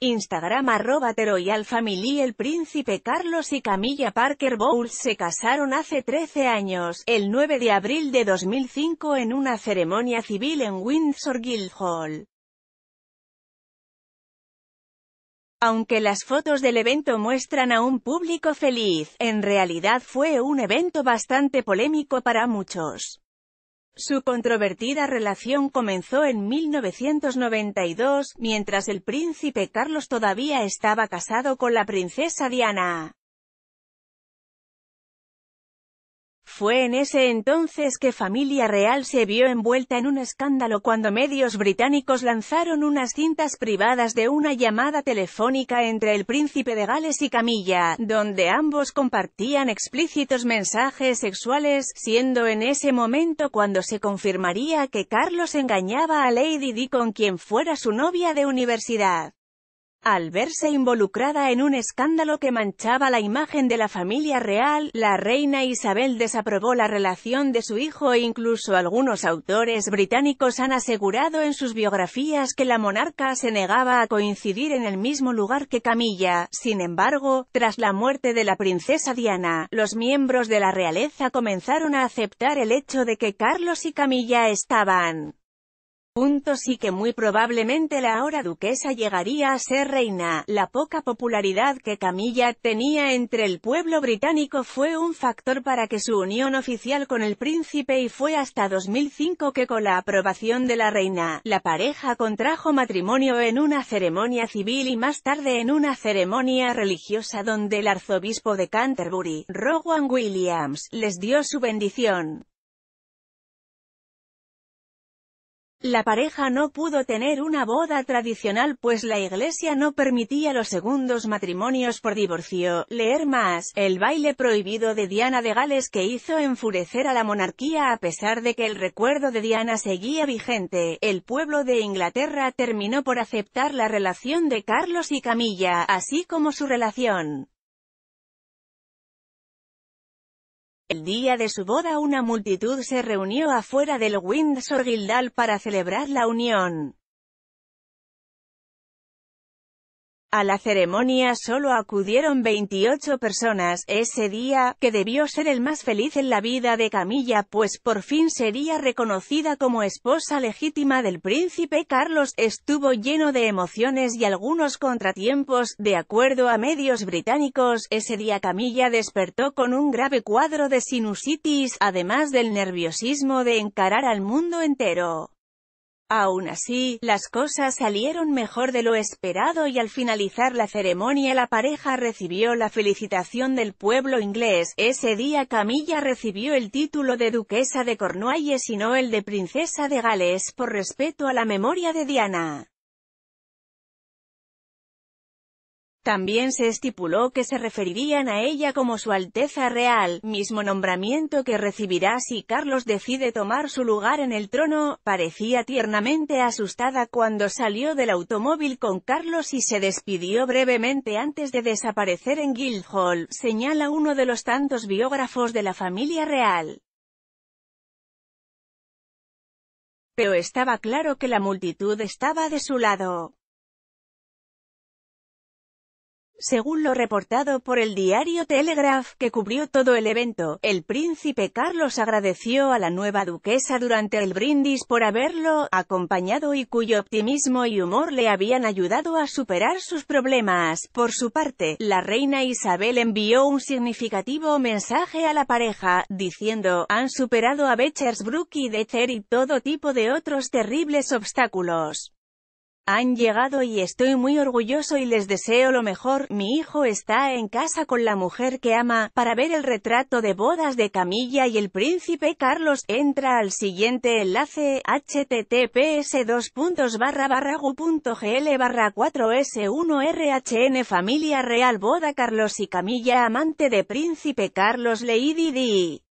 Instagram arroba Royal Family El príncipe Carlos y Camilla Parker Bowles se casaron hace 13 años, el 9 de abril de 2005 en una ceremonia civil en Windsor Guildhall. Aunque las fotos del evento muestran a un público feliz, en realidad fue un evento bastante polémico para muchos. Su controvertida relación comenzó en 1992, mientras el príncipe Carlos todavía estaba casado con la princesa Diana. Fue en ese entonces que familia real se vio envuelta en un escándalo cuando medios británicos lanzaron unas cintas privadas de una llamada telefónica entre el príncipe de Gales y Camilla, donde ambos compartían explícitos mensajes sexuales, siendo en ese momento cuando se confirmaría que Carlos engañaba a Lady Di con quien fuera su novia de universidad. Al verse involucrada en un escándalo que manchaba la imagen de la familia real, la reina Isabel desaprobó la relación de su hijo e incluso algunos autores británicos han asegurado en sus biografías que la monarca se negaba a coincidir en el mismo lugar que Camilla. Sin embargo, tras la muerte de la princesa Diana, los miembros de la realeza comenzaron a aceptar el hecho de que Carlos y Camilla estaban punto sí que muy probablemente la ahora duquesa llegaría a ser reina. La poca popularidad que Camilla tenía entre el pueblo británico fue un factor para que su unión oficial con el príncipe y fue hasta 2005 que con la aprobación de la reina, la pareja contrajo matrimonio en una ceremonia civil y más tarde en una ceremonia religiosa donde el arzobispo de Canterbury, Rowan Williams, les dio su bendición. La pareja no pudo tener una boda tradicional pues la iglesia no permitía los segundos matrimonios por divorcio. Leer más, el baile prohibido de Diana de Gales que hizo enfurecer a la monarquía a pesar de que el recuerdo de Diana seguía vigente, el pueblo de Inglaterra terminó por aceptar la relación de Carlos y Camilla, así como su relación. El día de su boda una multitud se reunió afuera del Windsor Gildal para celebrar la unión. A la ceremonia solo acudieron 28 personas, ese día, que debió ser el más feliz en la vida de Camilla pues por fin sería reconocida como esposa legítima del príncipe Carlos, estuvo lleno de emociones y algunos contratiempos, de acuerdo a medios británicos, ese día Camilla despertó con un grave cuadro de sinusitis, además del nerviosismo de encarar al mundo entero. Aún así, las cosas salieron mejor de lo esperado y al finalizar la ceremonia la pareja recibió la felicitación del pueblo inglés. Ese día Camilla recibió el título de duquesa de Cornualles y no el de princesa de Gales por respeto a la memoria de Diana. También se estipuló que se referirían a ella como Su Alteza Real, mismo nombramiento que recibirá si Carlos decide tomar su lugar en el trono, parecía tiernamente asustada cuando salió del automóvil con Carlos y se despidió brevemente antes de desaparecer en Guildhall, señala uno de los tantos biógrafos de la familia real. Pero estaba claro que la multitud estaba de su lado. Según lo reportado por el diario Telegraph, que cubrió todo el evento, el príncipe Carlos agradeció a la nueva duquesa durante el brindis por haberlo acompañado y cuyo optimismo y humor le habían ayudado a superar sus problemas. Por su parte, la reina Isabel envió un significativo mensaje a la pareja, diciendo, han superado a Bechersbrook y Decher y todo tipo de otros terribles obstáculos. Han llegado y estoy muy orgulloso y les deseo lo mejor, mi hijo está en casa con la mujer que ama, para ver el retrato de bodas de Camilla y el príncipe Carlos, entra al siguiente enlace, https 2 gugl barra 4 s 1 rhn familia real boda Carlos y Camilla amante de príncipe Carlos Lady